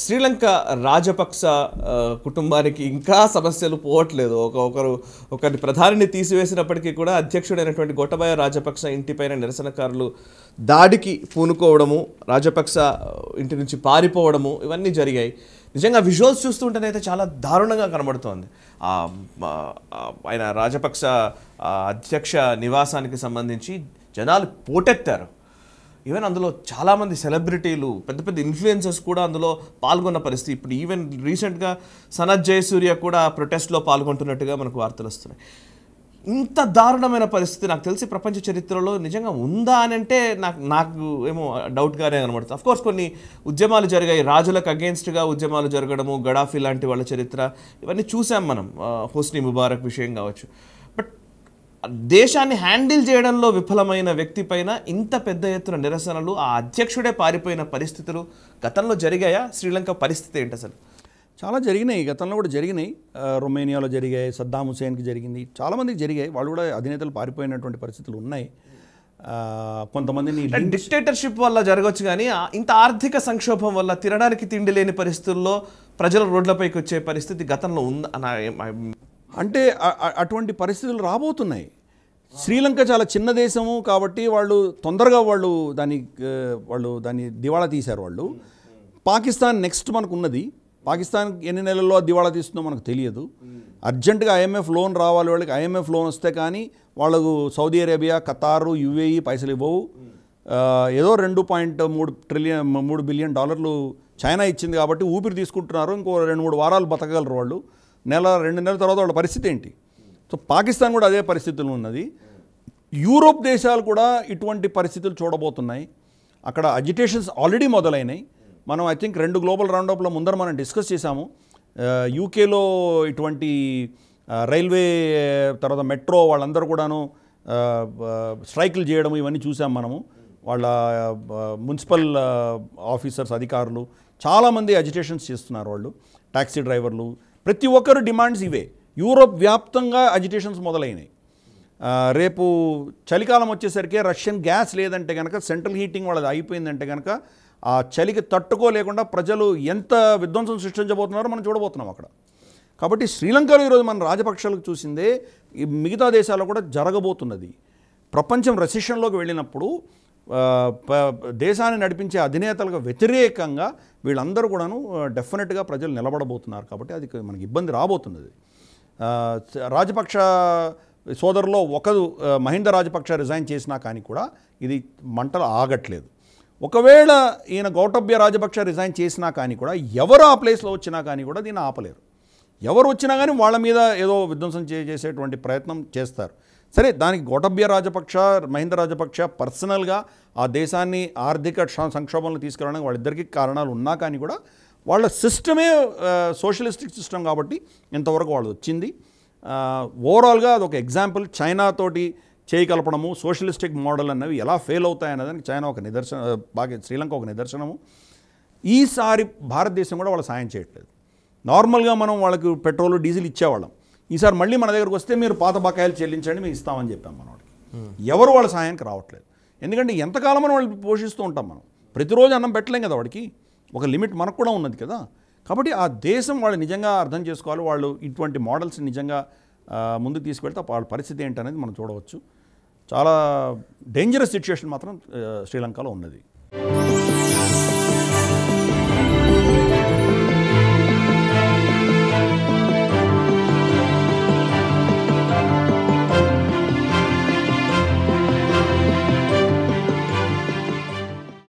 శ్రీలంక రాజపక్స కుటుంబానికి ఇంకా సమస్యలు పోవట్లేదు ఒక ఒకరు ఒకరిని ప్రధానిని తీసివేసినప్పటికీ కూడా అధ్యక్షుడైనటువంటి గొట్టబాయ రాజపక్ష ఇంటిపైన నిరసనకారులు దాడికి పూనుకోవడము రాజపక్స ఇంటి నుంచి పారిపోవడము ఇవన్నీ జరిగాయి నిజంగా విజువల్స్ చూస్తుంటేనైతే చాలా దారుణంగా కనబడుతోంది ఆయన రాజపక్ష అధ్యక్ష నివాసానికి సంబంధించి జనాలు పోటెత్తారు ఈవెన్ అందులో చాలామంది సెలబ్రిటీలు పెద్ద పెద్ద ఇన్ఫ్లుయెన్సర్స్ కూడా అందులో పాల్గొన్న పరిస్థితి ఇప్పుడు ఈవెన్ రీసెంట్గా సనత్ జయసూర్య కూడా ప్రొటెస్ట్లో పాల్గొంటున్నట్టుగా మనకు వార్తలు వస్తున్నాయి ఇంత దారుణమైన పరిస్థితి నాకు తెలిసి ప్రపంచ చరిత్రలో నిజంగా ఉందా అని అంటే నాకు నాకు ఏమో డౌట్గానే కనబడుతుంది అఫ్కోర్స్ కొన్ని ఉద్యమాలు జరిగాయి రాజులకు అగేన్స్ట్గా ఉద్యమాలు జరగడము గడాఫీ లాంటి వాళ్ళ చరిత్ర ఇవన్నీ చూసాం మనం హోస్ని ముబారక్ విషయం కావచ్చు దేశాన్ని హ్యాండిల్ చేయడంలో విఫలమైన వ్యక్తి పైన ఇంత పెద్ద ఎత్తున నిరసనలు ఆ అధ్యక్షుడే పారిపోయిన పరిస్థితులు గతంలో జరిగాయా శ్రీలంక పరిస్థితి ఏంటి అసలు చాలా జరిగినాయి గతంలో కూడా జరిగినాయి రొమేనియాలో జరిగాయి సద్దాం హుసేన్కి జరిగింది చాలామందికి జరిగాయి వాళ్ళు కూడా అధినేతలు పారిపోయినటువంటి పరిస్థితులు ఉన్నాయి కొంతమందిని డిక్టేటర్షిప్ వల్ల జరగవచ్చు కానీ ఇంత ఆర్థిక సంక్షోభం వల్ల తినడానికి తిండి లేని పరిస్థితుల్లో ప్రజలు రోడ్లపైకి వచ్చే పరిస్థితి గతంలో ఉందా అంటే అటువంటి పరిస్థితులు రాబోతున్నాయి శ్రీలంక చాలా చిన్న దేశము కాబట్టి వాళ్ళు తొందరగా వాళ్ళు దాని వాళ్ళు దాన్ని దివాళా తీశారు వాళ్ళు పాకిస్తాన్ నెక్స్ట్ మనకు ఉన్నది పాకిస్తాన్ ఎన్ని నెలల్లో దివాళా తీస్తుందో మనకు తెలియదు అర్జెంటుగా ఐఎంఎఫ్ లోన్ రావాలి వాళ్ళకి ఐఎంఎఫ్ లోన్ వస్తే కానీ వాళ్ళకు సౌదీ అరేబియా ఖతారు యుఏఈ పైసలు ఇవ్వవు ఏదో రెండు పాయింట్ మూడు ట్రిలియన్ మూడు బిలియన్ డాలర్లు చైనా ఇచ్చింది కాబట్టి ఊపిరి తీసుకుంటున్నారు ఇంకో రెండు మూడు వారాలు బతకగలరు వాళ్ళు నెల రెండు నెలల తర్వాత వాళ్ళ పరిస్థితి ఏంటి సో పాకిస్తాన్ కూడా అదే పరిస్థితులు ఉన్నది యూరోప్ దేశాలు కూడా ఇటువంటి పరిస్థితులు చూడబోతున్నాయి అక్కడ అజిటేషన్స్ ఆల్రెడీ మొదలైనాయి మనం ఐ థింక్ రెండు గ్లోబల్ రౌండప్ల ముందర మనం డిస్కస్ చేశాము యూకేలో uh, ఇటువంటి రైల్వే uh, uh, తర్వాత మెట్రో వాళ్ళందరూ కూడాను స్ట్రైకులు చేయడం ఇవన్నీ చూసాం మనము వాళ్ళ మున్సిపల్ ఆఫీసర్స్ అధికారులు చాలామంది అజిటేషన్స్ చేస్తున్నారు వాళ్ళు ట్యాక్సీ డ్రైవర్లు ప్రతి ఒక్కరు డిమాండ్స్ ఇవే యూరోప్ వ్యాప్తంగా అజిటేషన్స్ మొదలైనాయి రేపు చలికాలం వచ్చేసరికి రష్యన్ గ్యాస్ లేదంటే కనుక సెంట్రల్ హీటింగ్ వాళ్ళది అయిపోయిందంటే కనుక ఆ చలికి తట్టుకోలేకుండా ప్రజలు ఎంత విధ్వంసం సృష్టించబోతున్నారో మనం చూడబోతున్నాం అక్కడ కాబట్టి శ్రీలంకలో ఈరోజు మన రాజపక్షాలకు చూసిందే మిగతా దేశాల్లో కూడా జరగబోతున్నది ప్రపంచం రెసిషన్లోకి వెళ్ళినప్పుడు దేశాన్ని నడిపించే అధినేతలకు వ్యతిరేకంగా వీళ్ళందరూ కూడాను డెఫినెట్గా ప్రజలు నిలబడబోతున్నారు కాబట్టి అది మనకి ఇబ్బంది రాబోతున్నది రాజపక్ష సోదరులో ఒకరు మహింద రాజపక్ష రిజైన్ చేసినా కానీ కూడా ఇది మంటలు ఆగట్లేదు ఒకవేళ ఈయన గౌటభ్య రాజపక్ష రిజైన్ చేసినా కానీ కూడా ఎవరు ఆ ప్లేస్లో వచ్చినా కానీ కూడా దీన్ని ఆపలేరు ఎవరు వచ్చినా కానీ వాళ్ళ మీద ఏదో విధ్వంసం చేసేటువంటి ప్రయత్నం చేస్తారు సరే దానికి గోటభ్య రాజపక్ష మహింద రాజపక్ష పర్సనల్గా ఆ దేశాన్ని ఆర్థిక సంక్షోభంలో తీసుకురావడానికి వాళ్ళిద్దరికీ కారణాలు ఉన్నా కానీ కూడా వాళ్ళ సిస్టమే సోషలిస్టిక్ సిస్టమ్ కాబట్టి ఇంతవరకు వాళ్ళు వచ్చింది ఓవరాల్గా అదొక ఎగ్జాంపుల్ చైనాతోటి చేయి కలపడము సోషలిస్టిక్ మోడల్ అన్నవి ఎలా ఫెయిల్ అవుతాయనేదానికి చైనా ఒక నిదర్శన బాగా శ్రీలంక ఒక నిదర్శనము ఈసారి భారతదేశం కూడా వాళ్ళు సాయం చేయట్లేదు నార్మల్గా మనం వాళ్ళకి పెట్రోల్ డీజిల్ ఇచ్చేవాళ్ళం ఈసారి మళ్ళీ మన దగ్గరకు వస్తే మీరు పాత బకాయిలు చెల్లించండి మేము ఇస్తామని చెప్పాం మనవాడికి ఎవరు వాళ్ళ సాయానికి రావట్లేదు ఎందుకంటే ఎంతకాలం అని వాళ్ళు పోషిస్తూ ఉంటాం మనం ప్రతిరోజు అన్నం పెట్టలేం కదా వాడికి ఒక లిమిట్ మనకు కూడా ఉన్నది కదా కాబట్టి ఆ దేశం వాళ్ళు నిజంగా అర్థం చేసుకోవాలి వాళ్ళు ఇటువంటి మోడల్స్ నిజంగా ముందు తీసుకెళ్తే వాళ్ళ పరిస్థితి ఏంటనేది మనం చూడవచ్చు చాలా డేంజరస్ సిచ్యువేషన్ మాత్రం శ్రీలంకలో ఉన్నది